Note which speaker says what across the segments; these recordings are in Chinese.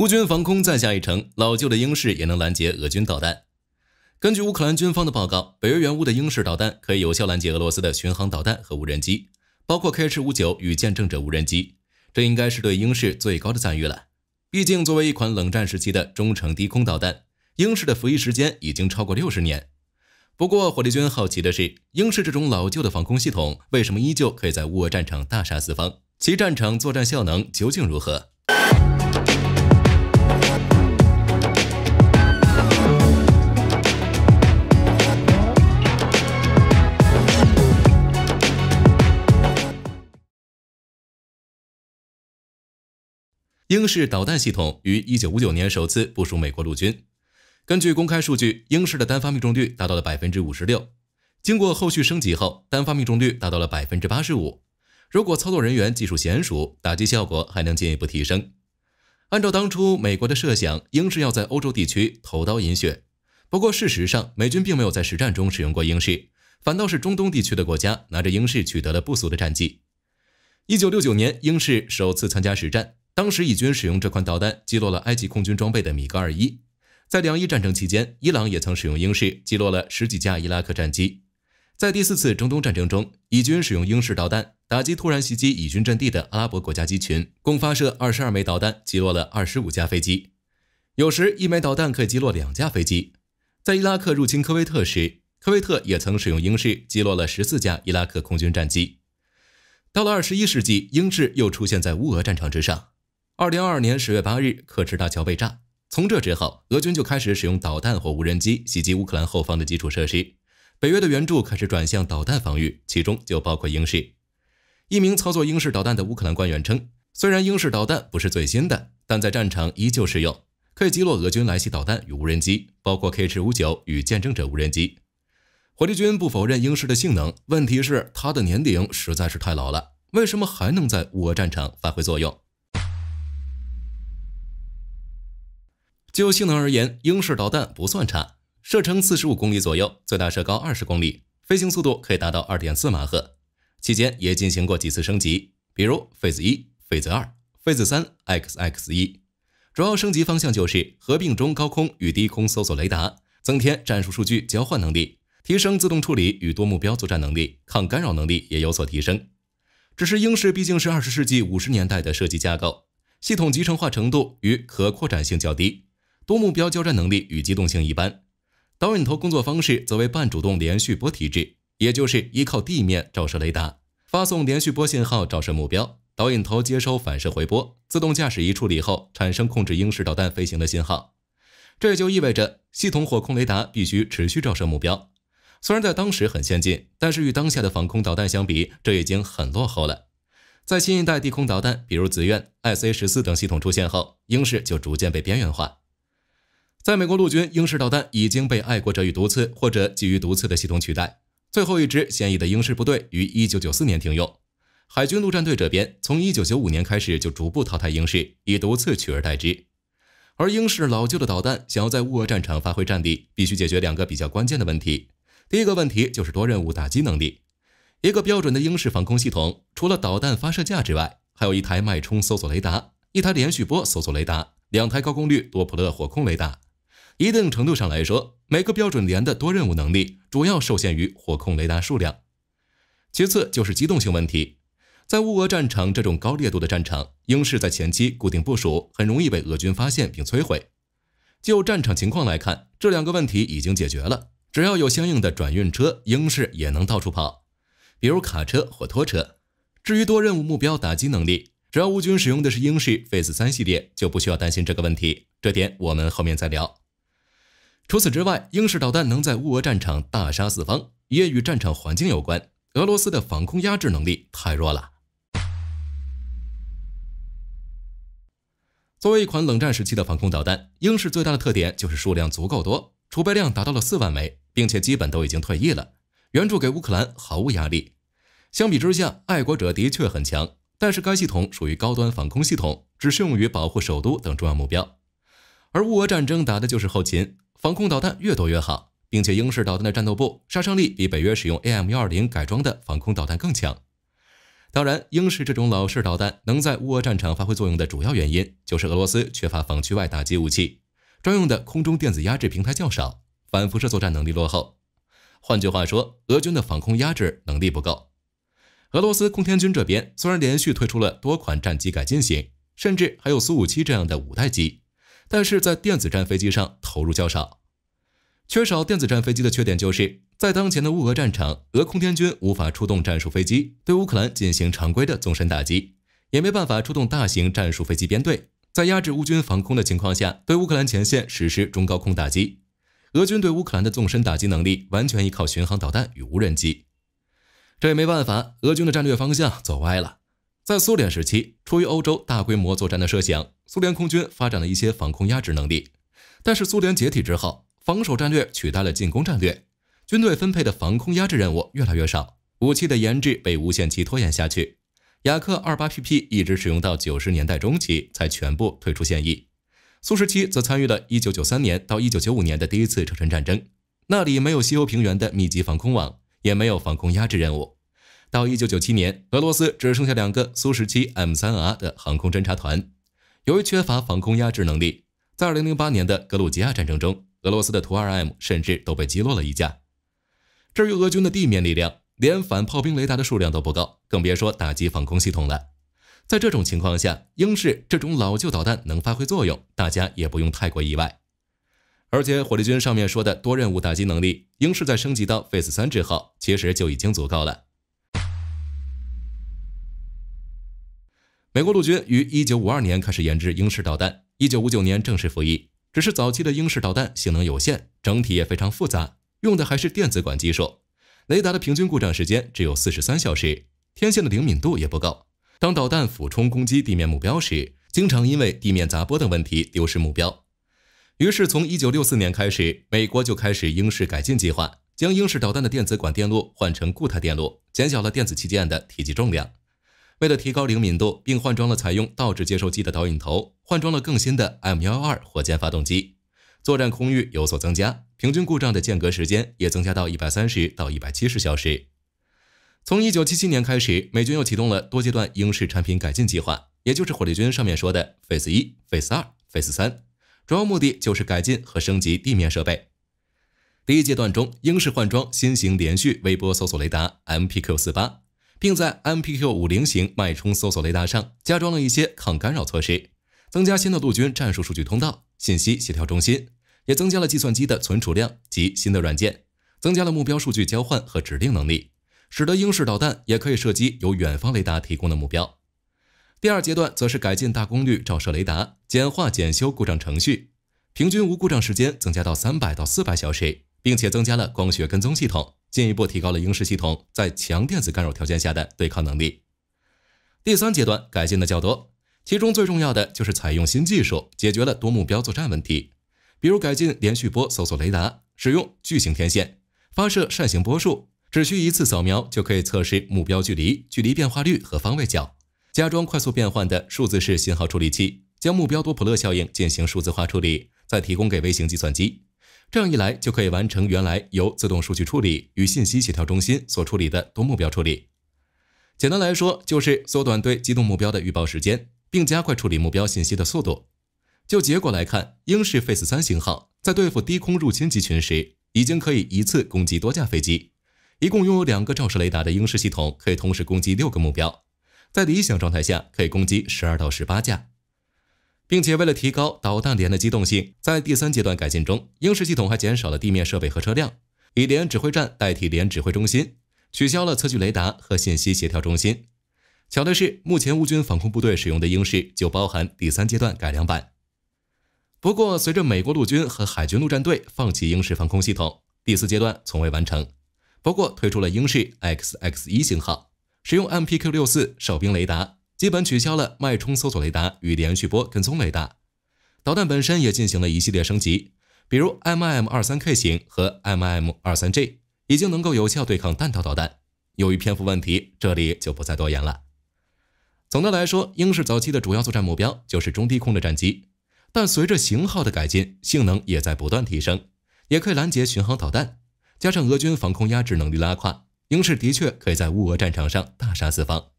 Speaker 1: 乌军防空再下一城，老旧的英式也能拦截俄军导弹。根据乌克兰军方的报告，北约援乌的英式导弹可以有效拦截俄罗斯的巡航导弹和无人机，包括 k h 5 9与见证者无人机。这应该是对英式最高的赞誉了。毕竟，作为一款冷战时期的中程低空导弹，英式的服役时间已经超过六十年。不过，火力军好奇的是，英式这种老旧的防空系统为什么依旧可以在乌俄战场大杀四方？其战场作战效能究竟如何？英式导弹系统于一九五九年首次部署美国陆军。根据公开数据，英式的单发命中率达到了百分之五十六。经过后续升级后，单发命中率达到了百分之八十五。如果操作人员技术娴熟，打击效果还能进一步提升。按照当初美国的设想，英式要在欧洲地区投刀饮血。不过事实上，美军并没有在实战中使用过英式，反倒是中东地区的国家拿着英式取得了不俗的战绩。一九六九年，英式首次参加实战。当时，以军使用这款导弹击落了埃及空军装备的米格二一。在两伊战争期间，伊朗也曾使用英式击落了十几架伊拉克战机。在第四次中东战争中，以军使用英式导弹打击突然袭击以军阵地的阿拉伯国家机群，共发射二十二枚导弹，击落了二十五架飞机。有时，一枚导弹可以击落两架飞机。在伊拉克入侵科威特时，科威特也曾使用英式击落了十四架伊拉克空军战机。到了二十一世纪，英式又出现在乌俄战场之上。二零二二年十月八日，克赤大桥被炸。从这之后，俄军就开始使用导弹或无人机袭击乌克兰后方的基础设施。北约的援助开始转向导弹防御，其中就包括英式。一名操作英式导弹的乌克兰官员称：“虽然英式导弹不是最新的，但在战场依旧适用，可以击落俄军来袭导弹与无人机，包括 k h 5 9与见证者无人机。”火力军不否认英式的性能，问题是它的年龄实在是太老了，为什么还能在乌俄战场发挥作用？就性能而言，鹰式导弹不算差，射程四十五公里左右，最大射高二十公里，飞行速度可以达到二点四马赫。期间也进行过几次升级，比如 Phase 一、Phase 二、Phase 三、X X 一。主要升级方向就是合并中高空与低空搜索雷达，增添战术数据交换能力，提升自动处理与多目标作战能力，抗干扰能力也有所提升。只是英式毕竟是二十世纪五十年代的设计架构，系统集成化程度与可扩展性较低。多目标交战能力与机动性一般，导引头工作方式则为半主动连续波体制，也就是依靠地面照射雷达发送连续波信号照射目标，导引头接收反射回波，自动驾驶仪处理后产生控制英式导弹飞行的信号。这也就意味着系统火控雷达必须持续照射目标，虽然在当时很先进，但是与当下的防空导弹相比，这已经很落后了。在新一代地空导弹，比如紫苑、IC 十四等系统出现后，英式就逐渐被边缘化。在美国陆军，英式导弹已经被爱国者与毒刺或者基于毒刺的系统取代。最后一支现役的英式部队于一九九四年停用。海军陆战队这边从一九九五年开始就逐步淘汰英式，以毒刺取而代之。而英式老旧的导弹想要在乌俄战场发挥战力，必须解决两个比较关键的问题。第一个问题就是多任务打击能力。一个标准的英式防空系统，除了导弹发射架之外，还有一台脉冲搜索雷达，一台连续波搜索雷达，两台高功率多普勒火控雷达。一定程度上来说，每个标准连的多任务能力主要受限于火控雷达数量，其次就是机动性问题。在乌俄战场这种高烈度的战场，英式在前期固定部署很容易被俄军发现并摧毁。就战场情况来看，这两个问题已经解决了，只要有相应的转运车，英式也能到处跑，比如卡车或拖车。至于多任务目标打击能力，只要乌军使用的是英式 Phase 三系列，就不需要担心这个问题。这点我们后面再聊。除此之外，英式导弹能在乌俄战场大杀四方，也与战场环境有关。俄罗斯的防空压制能力太弱了。作为一款冷战时期的防空导弹，英式最大的特点就是数量足够多，储备量达到了四万枚，并且基本都已经退役了，援助给乌克兰毫无压力。相比之下，爱国者的确很强，但是该系统属于高端防空系统，只适用于保护首都等重要目标。而乌俄战争打的就是后勤，防空导弹越多越好，并且英式导弹的战斗部杀伤力比北约使用 A M 幺二零改装的防空导弹更强。当然，英式这种老式导弹能在乌俄战场发挥作用的主要原因，就是俄罗斯缺乏防区外打击武器专用的空中电子压制平台较少，反辐射作战能力落后。换句话说，俄军的防空压制能力不够。俄罗斯空天军这边虽然连续推出了多款战机改进型，甚至还有苏五七这样的五代机。但是在电子战飞机上投入较少，缺少电子战飞机的缺点就是，在当前的乌俄战场，俄空天军无法出动战术飞机对乌克兰进行常规的纵深打击，也没办法出动大型战术飞机编队，在压制乌军防空的情况下对乌克兰前线实施中高空打击。俄军对乌克兰的纵深打击能力完全依靠巡航导弹与无人机，这也没办法，俄军的战略方向走歪了。在苏联时期，出于欧洲大规模作战的设想。苏联空军发展了一些防空压制能力，但是苏联解体之后，防守战略取代了进攻战略，军队分配的防空压制任务越来越少，武器的研制被无限期拖延下去。雅克二八 PP 一直使用到九十年代中期才全部退出现役。苏十七则参与了一九九三年到一九九五年的第一次车臣战争，那里没有西欧平原的密集防空网，也没有防空压制任务。到一九九七年，俄罗斯只剩下两个苏十七 M 三 R 的航空侦察团。由于缺乏防空压制能力，在2008年的格鲁吉亚战争中，俄罗斯的图 -2M 甚至都被击落了一架。至于俄军的地面力量，连反炮兵雷达的数量都不够，更别说打击防空系统了。在这种情况下，英式这种老旧导弹能发挥作用，大家也不用太过意外。而且，火力军上面说的多任务打击能力，英式在升级到 Phase 三之后，其实就已经足够了。美国陆军于1952年开始研制英式导弹，1959年正式服役。只是早期的英式导弹性能有限，整体也非常复杂，用的还是电子管技术，雷达的平均故障时间只有43小时，天线的灵敏度也不够。当导弹俯冲攻击地面目标时，经常因为地面杂波等问题丢失目标。于是，从1964年开始，美国就开始英式改进计划，将英式导弹的电子管电路换成固态电路，减小了电子器件的体积重量。为了提高灵敏度，并换装了采用倒置接收机的导引头，换装了更新的 M 幺二火箭发动机，作战空域有所增加，平均故障的间隔时间也增加到一百三十到一百七十小时。从一九七七年开始，美军又启动了多阶段英式产品改进计划，也就是火力军上面说的 Face 一、Face 二、Face 三，主要目的就是改进和升级地面设备。第一阶段中，英式换装新型连续微波搜索雷达 MPQ 四八。并在 MPQ 五零型脉冲搜索雷达上加装了一些抗干扰措施，增加新的陆军战术数据通道信息协调中心，也增加了计算机的存储量及新的软件，增加了目标数据交换和指令能力，使得英式导弹也可以射击由远方雷达提供的目标。第二阶段则是改进大功率照射雷达，简化检修故障程序，平均无故障时间增加到三百到四百小时，并且增加了光学跟踪系统。进一步提高了英式系统在强电子干扰条件下的对抗能力。第三阶段改进的较多，其中最重要的就是采用新技术解决了多目标作战问题，比如改进连续波搜索雷达，使用巨型天线发射扇形波束，只需一次扫描就可以测试目标距离、距离变化率和方位角。加装快速变换的数字式信号处理器，将目标多普勒效应进行数字化处理，再提供给微型计算机。这样一来，就可以完成原来由自动数据处理与信息协调中心所处理的多目标处理。简单来说，就是缩短对机动目标的预报时间，并加快处理目标信息的速度。就结果来看，英式 Face 三型号在对付低空入侵集群时，已经可以一次攻击多架飞机。一共拥有两个照射雷达的英式系统，可以同时攻击六个目标，在理想状态下，可以攻击十二到十八架。并且为了提高导弹连的机动性，在第三阶段改进中，英式系统还减少了地面设备和车辆，以连指挥站代替连指挥中心，取消了测距雷达和信息协调中心。巧的是，目前乌军防空部队使用的英式就包含第三阶段改良版。不过，随着美国陆军和海军陆战队放弃英式防空系统，第四阶段从未完成。不过，推出了英式 XX 一型号，使用 MPQ 六四哨兵雷达。基本取消了脉冲搜索雷达与连续波跟踪雷达，导弹本身也进行了一系列升级，比如 MM 二三 K 型和 MM 二三 J 已经能够有效对抗弹道导弹。由于篇幅问题，这里就不再多言了。总的来说，英式早期的主要作战目标就是中低空的战机，但随着型号的改进，性能也在不断提升，也可以拦截巡航导弹。加上俄军防空压制能力拉胯，英式的确可以在乌俄战场上大杀四方。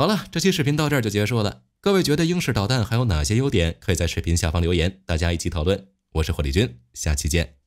Speaker 1: 好了，这期视频到这儿就结束了。各位觉得英式导弹还有哪些优点？可以在视频下方留言，大家一起讨论。我是火力军，下期见。